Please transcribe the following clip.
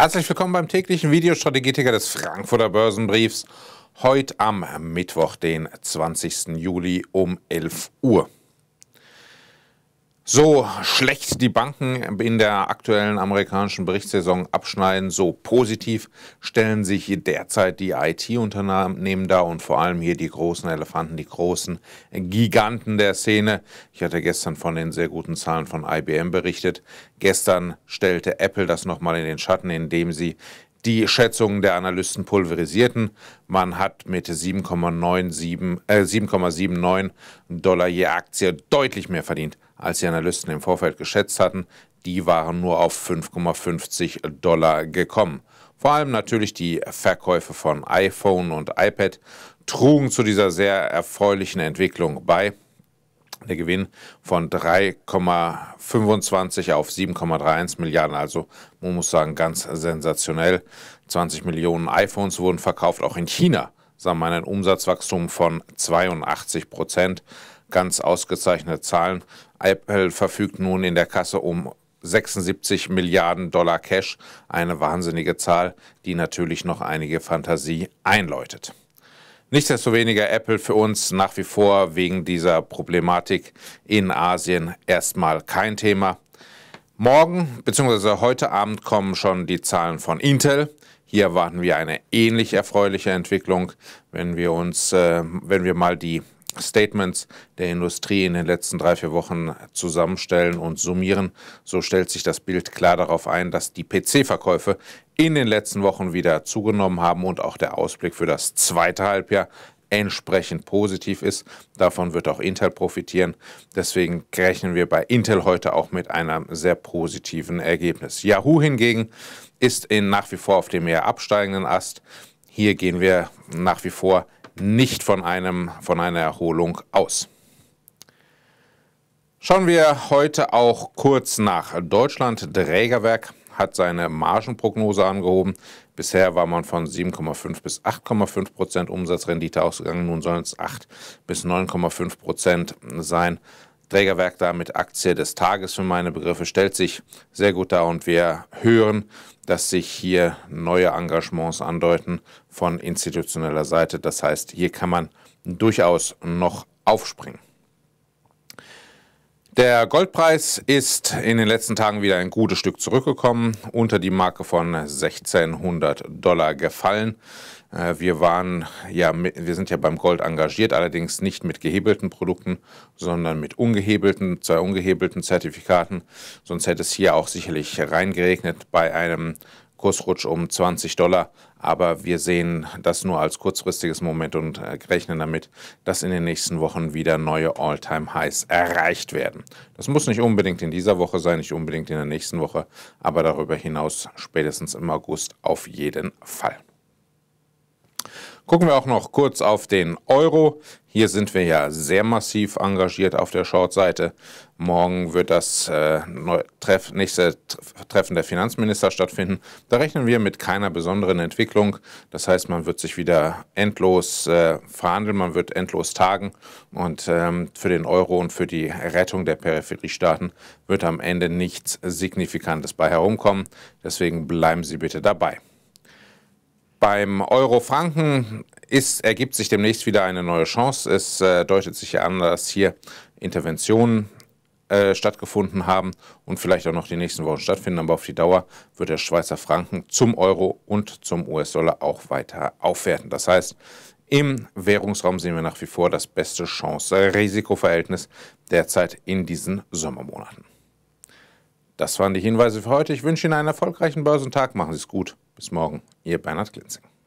Herzlich willkommen beim täglichen Videostrategieticker des Frankfurter Börsenbriefs. Heute am Mittwoch, den 20. Juli um 11 Uhr. So schlecht die Banken in der aktuellen amerikanischen Berichtssaison abschneiden, so positiv stellen sich derzeit die IT-Unternehmen dar und vor allem hier die großen Elefanten, die großen Giganten der Szene. Ich hatte gestern von den sehr guten Zahlen von IBM berichtet. Gestern stellte Apple das nochmal in den Schatten, indem sie die Schätzungen der Analysten pulverisierten. Man hat mit 7,97 äh, 7,79 Dollar je Aktie deutlich mehr verdient, als die Analysten im Vorfeld geschätzt hatten. Die waren nur auf 5,50 Dollar gekommen. Vor allem natürlich die Verkäufe von iPhone und iPad trugen zu dieser sehr erfreulichen Entwicklung bei. Der Gewinn von 3,25 auf 7,31 Milliarden, also man muss sagen, ganz sensationell. 20 Millionen iPhones wurden verkauft, auch in China sah man ein Umsatzwachstum von 82 Prozent. Ganz ausgezeichnete Zahlen. Apple verfügt nun in der Kasse um 76 Milliarden Dollar Cash, eine wahnsinnige Zahl, die natürlich noch einige Fantasie einläutet. Nichtsdestoweniger Apple für uns nach wie vor wegen dieser Problematik in Asien erstmal kein Thema. Morgen bzw. heute Abend kommen schon die Zahlen von Intel. Hier erwarten wir eine ähnlich erfreuliche Entwicklung, wenn wir uns, äh, wenn wir mal die Statements der Industrie in den letzten drei, vier Wochen zusammenstellen und summieren, so stellt sich das Bild klar darauf ein, dass die PC-Verkäufe in den letzten Wochen wieder zugenommen haben und auch der Ausblick für das zweite Halbjahr entsprechend positiv ist. Davon wird auch Intel profitieren. Deswegen rechnen wir bei Intel heute auch mit einem sehr positiven Ergebnis. Yahoo hingegen ist in nach wie vor auf dem eher absteigenden Ast. Hier gehen wir nach wie vor nicht von, einem, von einer Erholung aus. Schauen wir heute auch kurz nach. Deutschland Trägerwerk hat seine Margenprognose angehoben. Bisher war man von 7,5 bis 8,5 Prozent Umsatzrendite ausgegangen. Nun sollen es 8 bis 9,5 Prozent sein. Trägerwerk da mit Aktie des Tages für meine Begriffe stellt sich sehr gut da und wir hören, dass sich hier neue Engagements andeuten von institutioneller Seite. Das heißt, hier kann man durchaus noch aufspringen. Der Goldpreis ist in den letzten Tagen wieder ein gutes Stück zurückgekommen, unter die Marke von 1600 Dollar gefallen. Äh, wir waren ja, wir sind ja beim Gold engagiert, allerdings nicht mit gehebelten Produkten, sondern mit ungehebelten, zwei ungehebelten Zertifikaten. Sonst hätte es hier auch sicherlich reingeregnet bei einem Kursrutsch um 20 Dollar. Aber wir sehen das nur als kurzfristiges Moment und äh, rechnen damit, dass in den nächsten Wochen wieder neue All-Time-Highs erreicht werden. Das muss nicht unbedingt in dieser Woche sein, nicht unbedingt in der nächsten Woche, aber darüber hinaus spätestens im August auf jeden Fall. Gucken wir auch noch kurz auf den Euro. Hier sind wir ja sehr massiv engagiert auf der Short-Seite. Morgen wird das äh, Treff, nächste Treffen der Finanzminister stattfinden. Da rechnen wir mit keiner besonderen Entwicklung. Das heißt, man wird sich wieder endlos äh, verhandeln, man wird endlos tagen. Und ähm, für den Euro und für die Rettung der Peripheriestaaten wird am Ende nichts Signifikantes bei herumkommen. Deswegen bleiben Sie bitte dabei. Beim Euro-Franken ergibt sich demnächst wieder eine neue Chance. Es äh, deutet sich an, dass hier Interventionen äh, stattgefunden haben und vielleicht auch noch die nächsten Wochen stattfinden. Aber auf die Dauer wird der Schweizer Franken zum Euro und zum US-Dollar auch weiter aufwerten. Das heißt, im Währungsraum sehen wir nach wie vor das beste Chance-Risikoverhältnis äh, derzeit in diesen Sommermonaten. Das waren die Hinweise für heute. Ich wünsche Ihnen einen erfolgreichen Börsentag. Machen Sie es gut. Bis morgen. Ihr Bernhard Glinzing.